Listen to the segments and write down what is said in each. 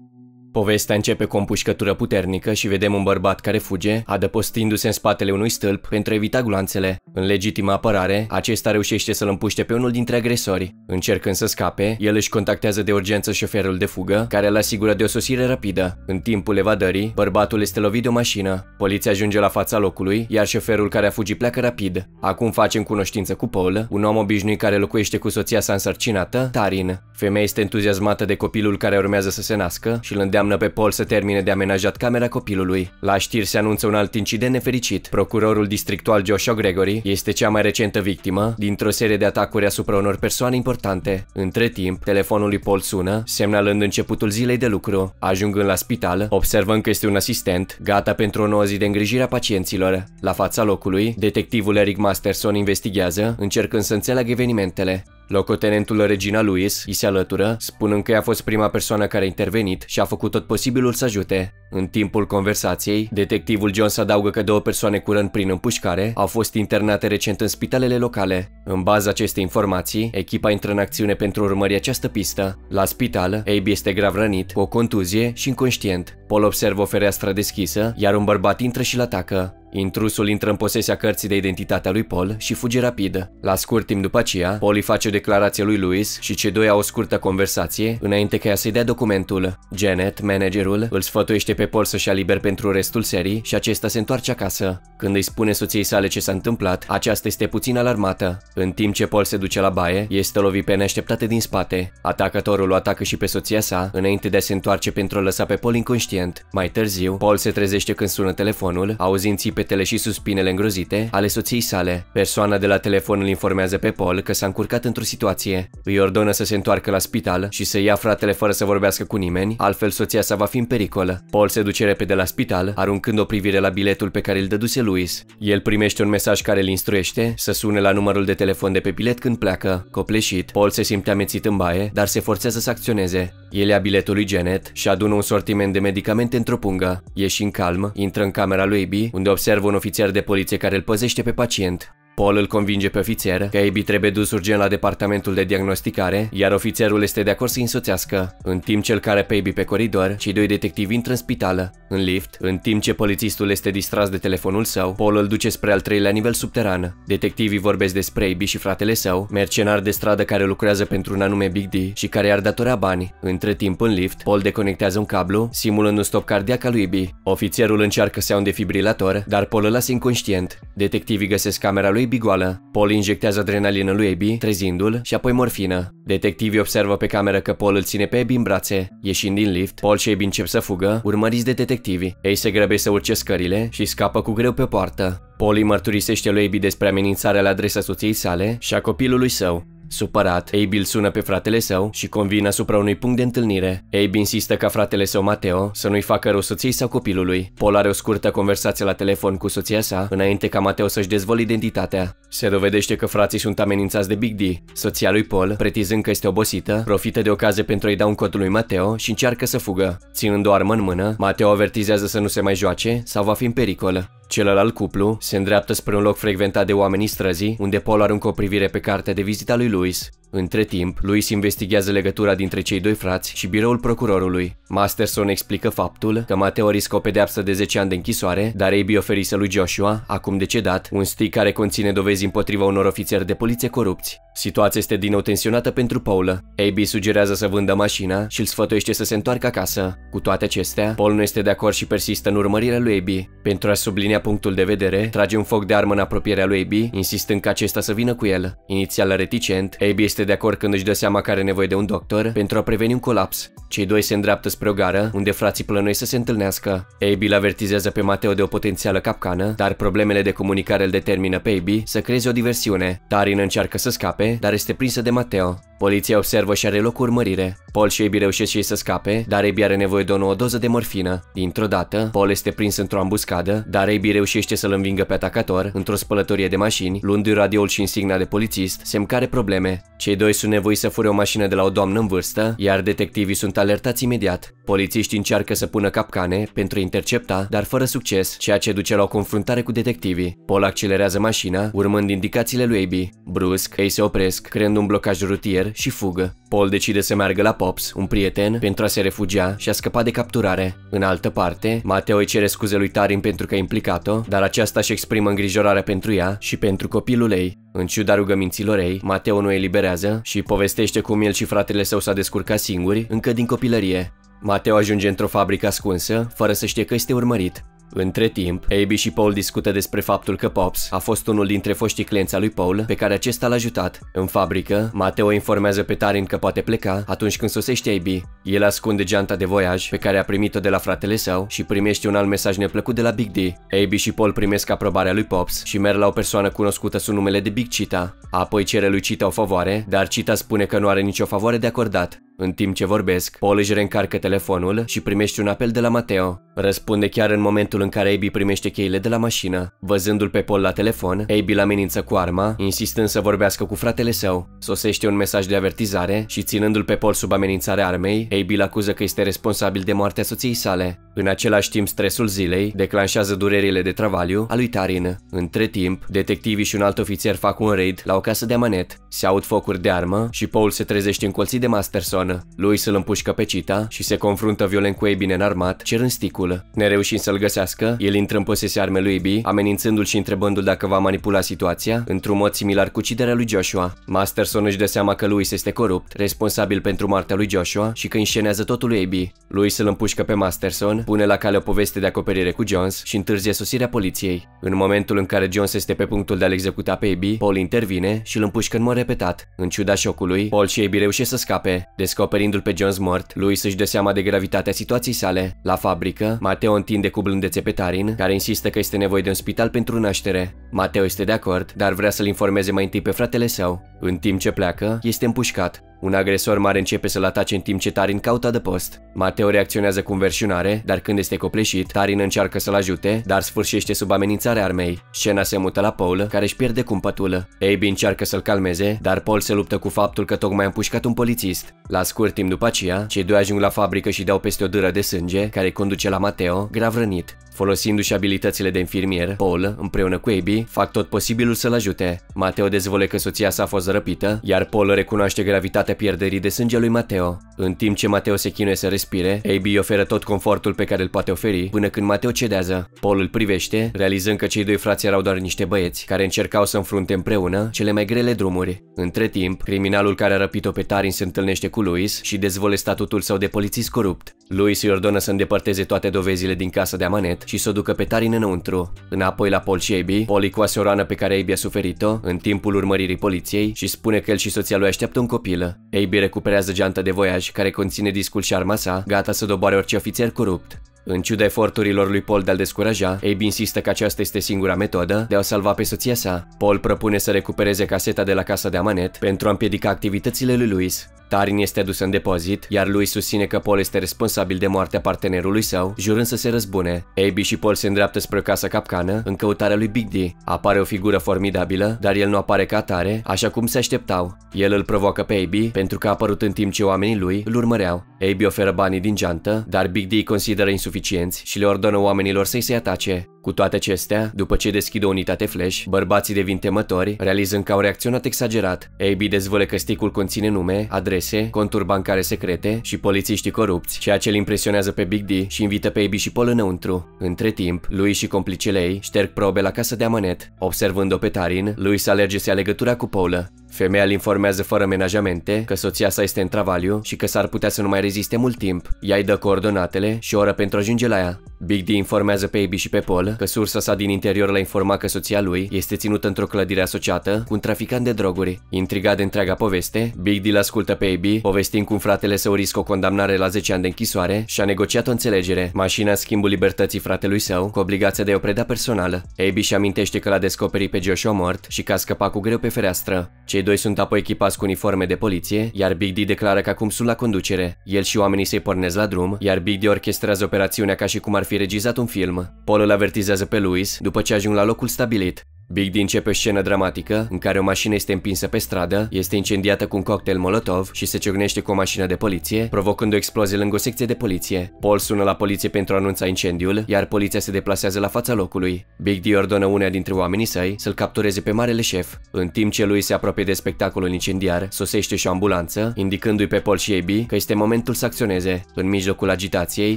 Mm-hmm. Povestea începe cu o împușcătură puternică și vedem un bărbat care fuge, adăpostindu-se în spatele unui stâlp pentru a evita gloanțele. În legitimă apărare, acesta reușește să-l împuște pe unul dintre agresori. Încercând să scape, el își contactează de urgență șoferul de fugă, care îl asigură de o sosire rapidă. În timpul evadării, bărbatul este lovit de o mașină. Poliția ajunge la fața locului, iar șoferul care a fugit pleacă rapid. Acum facem cunoștință cu Paul, un om obișnuit care locuiește cu soția sa însărcinată, Tarin. Femeia este entuziasmată de copilul care urmează să se nască și îl îndeamnă îndeamnă pe Paul să termine de amenajat camera copilului. La știri se anunță un alt incident nefericit. Procurorul districtual Joshua Gregory este cea mai recentă victimă dintr-o serie de atacuri asupra unor persoane importante. Între timp, telefonul lui Paul sună, semnalând începutul zilei de lucru. Ajungând la spital, observăm că este un asistent, gata pentru o nouă zi de îngrijire a pacienților. La fața locului, detectivul Eric Masterson investigează, încercând să înțeleagă evenimentele. Locotenentul Regina Louis îi se alătură, spunând că ea a fost prima persoană care a intervenit și a făcut tot posibilul să ajute. În timpul conversației, detectivul Jones adaugă că două persoane cu prin împușcare au fost internate recent în spitalele locale. În baza acestei informații, echipa intră în acțiune pentru a urmări această pistă. La spital, Abe este grav rănit, cu o contuzie și inconștient. Paul observă o fereastră deschisă, iar un bărbat intră și-l atacă. Intrusul intră în posesia cărții de identitate a lui Paul și fuge rapid. La scurt timp după aceea, Paul îi face o declarație lui Louis și cei doi au o scurtă conversație înainte ca ea să-i dea documentul. Janet, managerul, îl sfătuiește pe Paul să-și ia liber pentru restul serii și acesta se întoarce acasă. Când îi spune soției sale ce s-a întâmplat, aceasta este puțin alarmată. În timp ce Paul se duce la baie, este lovit pe neașteptate din spate. Atacatorul o atacă și pe soția sa, înainte de a se întoarce pentru a lăsa pe Paul inconștient. Mai târziu, Paul se trezește când sună telefonul, auzind țipe zâmbetele și suspinele îngrozite ale soției sale. Persoana de la telefon îl informează pe Paul că s-a încurcat într-o situație. Îi ordonă să se întoarcă la spital și să ia fratele fără să vorbească cu nimeni, altfel soția sa va fi în pericol. Paul se duce repede la spital, aruncând o privire la biletul pe care îl dăduse Luis. El primește un mesaj care îl instruiește să sune la numărul de telefon de pe bilet când pleacă. Copleșit, Paul se simte amețit în baie, dar se forțează să acționeze. El ia biletul lui Janet și adună un sortiment de medicamente într-o pungă. în calm, intră în camera lui B, unde observă un ofițer de poliție care îl păzește pe pacient. Paul îl convinge pe ofițer că Abby trebuie dus urgent la departamentul de diagnosticare, iar ofițerul este de acord să însoțească. În timp ce îl care pe Abby pe coridor, cei doi detectivi intră în spital, în lift, în timp ce polițistul este distras de telefonul său, Paul îl duce spre al treilea nivel subteran. Detectivii vorbesc despre Abby și fratele său, mercenar de stradă care lucrează pentru un anume Big D și care ar datora bani. Între timp, în lift, Paul deconectează un cablu, simulând un stop cardiac al lui Abby. Ofițerul încearcă să ia un defibrilator, dar Paul îl lasă inconștient. Detectivii găsesc camera lui lui Bigoală. Paul injectează adrenalină lui Abby, trezindu-l, și apoi morfină. Detectivii observă pe cameră că Paul îl ține pe Abby în brațe. Ieșind din lift, Paul și Abby încep să fugă, urmăriți de detectivi. Ei se grăbește să urce scările și scapă cu greu pe poartă. Paul îi mărturisește lui Abby despre amenințarea la adresa soției sale și a copilului său. Supărat, Abe îl sună pe fratele său și convine asupra unui punct de întâlnire. Abe insistă ca fratele său Mateo să nu-i facă rău soției sau copilului. Paul are o scurtă conversație la telefon cu soția sa, înainte ca Mateo să-și dezvoli identitatea. Se dovedește că frații sunt amenințați de Big D. Soția lui Paul, pretizând că este obosită, profită de ocazie pentru a-i da un cot lui Mateo și încearcă să fugă. Ținând o armă în mână, Mateo avertizează să nu se mai joace sau va fi în pericol. Celălalt cuplu se îndreaptă spre un loc frecventat de oamenii străzii, unde Paul aruncă o privire pe cartea de vizita lui Louis între timp, Louis investigează legătura dintre cei doi frați și biroul procurorului. Masterson explică faptul că Mateo riscă o pedeapsă de 10 ani de închisoare, dar Abby oferise lui Joshua, acum decedat, un stick care conține dovezi împotriva unor ofițeri de poliție corupți. Situația este din nou tensionată pentru Paul. Abby sugerează să vândă mașina și îl sfătuiește să se întoarcă acasă. Cu toate acestea, Paul nu este de acord și persistă în urmărirea lui Abby. Pentru a sublinia punctul de vedere, trage un foc de armă în apropierea lui Abby, insistând ca acesta să vină cu el. Inițial reticent, Abby este este de acord când își dă seama că are nevoie de un doctor pentru a preveni un colaps. Cei doi se îndreaptă spre o gară, unde frații plănuiesc să se întâlnească. Abby îl avertizează pe Mateo de o potențială capcană, dar problemele de comunicare îl determină pe Abby să creeze o diversiune. Tarin încearcă să scape, dar este prinsă de Mateo. Poliția observă și are loc urmărire. Paul și Abby reușesc și ei să scape, dar Abby are nevoie de o nouă doză de morfină. Dintr-o dată, Paul este prins într-o ambuscadă, dar Abby reușește să-l învingă pe atacator într-o spălătorie de mașini, luând i radioul și insigna de polițist, semn care probleme. Cei doi sunt nevoiți să fure o mașină de la o doamnă în vârstă, iar detectivii sunt alertați imediat. Polițiștii încearcă să pună capcane pentru a intercepta, dar fără succes, ceea ce duce la o confruntare cu detectivii. Paul accelerează mașina, urmând indicațiile lui Abby. Brusc, ei se opresc, creând un blocaj rutier și fugă. Paul decide să meargă la Pops, un prieten, pentru a se refugia și a scăpa de capturare. În altă parte, Mateo îi cere scuze lui Tarin pentru că a implicat-o, dar aceasta își exprimă îngrijorarea pentru ea și pentru copilul ei. În ciuda rugăminților ei, Mateo nu eliberează și povestește cum el și fratele său s-a descurcat singuri încă din copilărie. Mateo ajunge într-o fabrică ascunsă, fără să știe că este urmărit. Între timp, Abby și Paul discută despre faptul că Pops a fost unul dintre foștii clienți al lui Paul, pe care acesta l-a ajutat. În fabrică, Mateo informează pe Tarin că poate pleca atunci când sosește Abby. El ascunde geanta de voiaj pe care a primit-o de la fratele său și primește un alt mesaj neplăcut de la Big D. Abby și Paul primesc aprobarea lui Pops și merg la o persoană cunoscută sub numele de Big Cheetah. Apoi cere lui Cheetah o favoare, dar Cheetah spune că nu are nicio favoare de acordat. În timp ce vorbesc, Paul își reîncarcă telefonul și primește un apel de la Mateo. Răspunde chiar în momentul în care Abby primește cheile de la mașină. Văzându-l pe Paul la telefon, Abby îl amenință cu arma, insistând să vorbească cu fratele său. Sosește un mesaj de avertizare și ținându-l pe Paul sub amenințarea armei, Abby îl acuză că este responsabil de moartea soției sale. În același timp, stresul zilei declanșează durerile de travaliu a lui Tarin. Între timp, detectivii și un alt ofițer fac un raid la o casă de amanet. Se aud focuri de armă și Paul se trezește în colții de Masterson mână. Louis îl împușcă pe Cita și se confruntă violent cu ei Abin înarmat, cerând sticul. Nereușind să-l găsească, el intră în posesia armei lui B, amenințându-l și întrebându-l dacă va manipula situația, într-un mod similar cu uciderea lui Joshua. Masterson își dă seama că lui este corupt, responsabil pentru moartea lui Joshua și că înșenează totul lui Abby. Lui îl împușcă pe Masterson, pune la cale o poveste de acoperire cu Jones și întârzie sosirea poliției. În momentul în care Jones este pe punctul de a-l executa pe Abby, Paul intervine și îl împușcă în mod repetat. În ciuda șocului, Paul și Abby reușesc să scape. Descoperă Descoperindu-l pe Jones mort, Louis își dă seama de gravitatea situației sale. La fabrică, Mateo întinde cu blândețe pe Tarin, care insistă că este nevoie de un spital pentru naștere. Mateo este de acord, dar vrea să-l informeze mai întâi pe fratele său. În timp ce pleacă, este împușcat. Un agresor mare începe să-l atace în timp ce Tarin caută adăpost. Mateo reacționează cu versiunare, dar când este copleșit, Tarin încearcă să-l ajute, dar sfârșește sub amenințarea armei. Scena se mută la Paul, care își pierde cumpătul. Abe încearcă să-l calmeze, dar Paul se luptă cu faptul că tocmai a împușcat un polițist. La scurt timp după aceea, cei doi ajung la fabrică și dau peste o dâră de sânge, care conduce la Mateo, grav rănit. Folosindu-și abilitățile de infirmier, Paul, împreună cu Abby, fac tot posibilul să-l ajute. Mateo dezvole că soția sa a fost răpită, iar Paul recunoaște gravitatea pierderii de sânge lui Mateo. În timp ce Mateo se chinuie să respire, Abby oferă tot confortul pe care îl poate oferi, până când Mateo cedează. Paul îl privește, realizând că cei doi frați erau doar niște băieți, care încercau să înfrunte împreună cele mai grele drumuri. Între timp, criminalul care a răpit-o pe Tarin se întâlnește cu Louis și dezvole statutul său de polițist corupt. Louis îi ordonă să îndepărteze toate dovezile din casa de Amanet, și să o ducă pe Tarin înăuntru. Înapoi la Paul și Abby, Paul coase o rană pe care Abby a suferit-o în timpul urmăririi poliției și spune că el și soția lui așteaptă un copil. Abby recuperează geanta de voiaj care conține discul și arma sa, gata să doboare orice ofițer corupt. În ciuda eforturilor lui Paul de a-l descuraja, Abe insistă că aceasta este singura metodă de a salva pe soția sa. Paul propune să recupereze caseta de la casa de amanet pentru a împiedica activitățile lui Louis. Tarin este adus în depozit, iar lui susține că Paul este responsabil de moartea partenerului său, jurând să se răzbune. Abe și Paul se îndreaptă spre o casă capcană, în căutarea lui Big D. Apare o figură formidabilă, dar el nu apare ca tare, așa cum se așteptau. El îl provoacă pe Abe, pentru că a apărut în timp ce oamenii lui îl urmăreau. Abe oferă banii din geantă, dar Big D consideră insuficient suficienți și le ordonă oamenilor să-i se atace. Cu toate acestea, după ce deschide o unitate flash, bărbații devin temători, realizând că au reacționat exagerat. AB dezvăle că sticul conține nume, adrese, conturi bancare secrete și polițiștii corupți, ceea ce îl impresionează pe Big D și invită pe AB și Paul înăuntru. Între timp, lui și complicele ei șterg probe la casa de amanet. Observând-o pe Tarin, lui se alerge să ia legătura cu Paula. Femeia îl informează fără menajamente că soția sa este în travaliu și că s-ar putea să nu mai reziste mult timp. Ea îi dă coordonatele și o oră pentru a ajunge la ea. Big D informează pe AB și pe Paul ilegală, că sursa sa din interior l-a informat că soția lui este ținută într-o clădire asociată cu un traficant de droguri. Intrigat de întreaga poveste, Big Deal ascultă pe AB, povestind cum fratele său riscă o condamnare la 10 ani de închisoare și a negociat o înțelegere, mașina schimbul libertății fratelui său cu obligația de a o preda personală. AB și amintește că l-a descoperit pe Joshua mort și că a scăpat cu greu pe fereastră. Cei doi sunt apoi echipați cu uniforme de poliție, iar Big D declară că acum sunt la conducere. El și oamenii se pornesc la drum, iar Big D orchestrează operațiunea ca și cum ar fi regizat un film. Paul îl avertizează hipnotizează pe Louis după ce ajung la locul stabilit. Big D începe o scenă dramatică în care o mașină este împinsă pe stradă, este incendiată cu un cocktail molotov și se ciocnește cu o mașină de poliție, provocând o explozie lângă o secție de poliție. Paul sună la poliție pentru a anunța incendiul, iar poliția se deplasează la fața locului. Big D ordonă unea dintre oamenii săi să-l captureze pe marele șef. În timp ce lui se apropie de spectacolul incendiar, sosește și o ambulanță, indicându-i pe Paul și AB că este momentul să acționeze. În mijlocul agitației,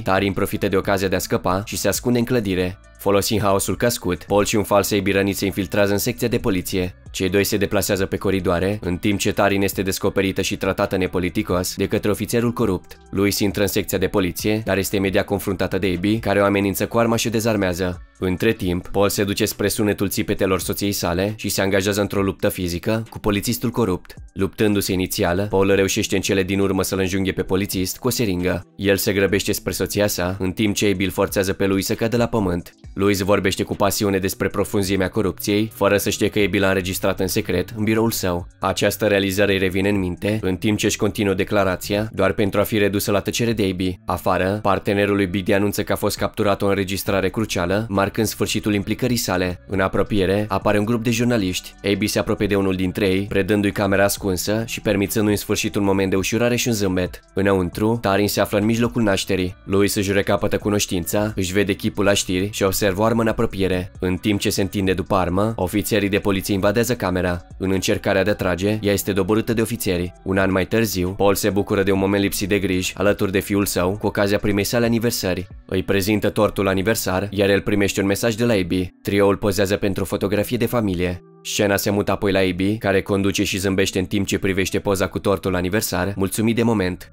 Tarin profită de ocazia de a scăpa și se ascunde în clădire. Folosind haosul cascut, Paul și un fals ei birănit se infiltrează în secția de poliție. Cei doi se deplasează pe coridoare, în timp ce Tarin este descoperită și tratată nepoliticos de către ofițerul corupt. Luis intră în secția de poliție, dar este imediat confruntată de Abby, care o amenință cu arma și o dezarmează. Între timp, Paul se duce spre sunetul țipetelor soției sale și se angajează într-o luptă fizică cu polițistul corupt. Luptându-se inițial, Paul reușește în cele din urmă să-l înjunghe pe polițist cu o seringă. El se grăbește spre soția sa, în timp ce Abby îl forțează pe lui să cadă la pământ. Louis vorbește cu pasiune despre profunzimea corupției, fără să știe că Abby l-a înregistrat înregistrat în secret în biroul său. Această realizare îi revine în minte, în timp ce își continuă declarația, doar pentru a fi redusă la tăcere de Abby. Afară, partenerul lui Biddy anunță că a fost capturat o înregistrare crucială, marcând sfârșitul implicării sale. În apropiere, apare un grup de jurnaliști. Abby se apropie de unul dintre ei, predându-i camera ascunsă și permițându-i în sfârșit un moment de ușurare și un zâmbet. Înăuntru, Tarin se află în mijlocul nașterii. lui Louis își recapătă cunoștința, își vede chipul la știri și observă o armă în apropiere. În timp ce se întinde după armă, ofițerii de poliție invadează camera. În încercarea de a trage, ea este doborâtă de ofițeri. Un an mai târziu, Paul se bucură de un moment lipsit de griji, alături de fiul său, cu ocazia primei sale aniversări. Îi prezintă tortul aniversar, iar el primește un mesaj de la Abby. Trioul pozează pentru o fotografie de familie. Scena se mută apoi la Abby, care conduce și zâmbește în timp ce privește poza cu tortul aniversar, mulțumit de moment.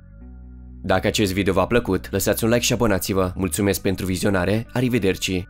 Dacă acest video v-a plăcut, lăsați un like și abonați-vă. Mulțumesc pentru vizionare, arrivederci!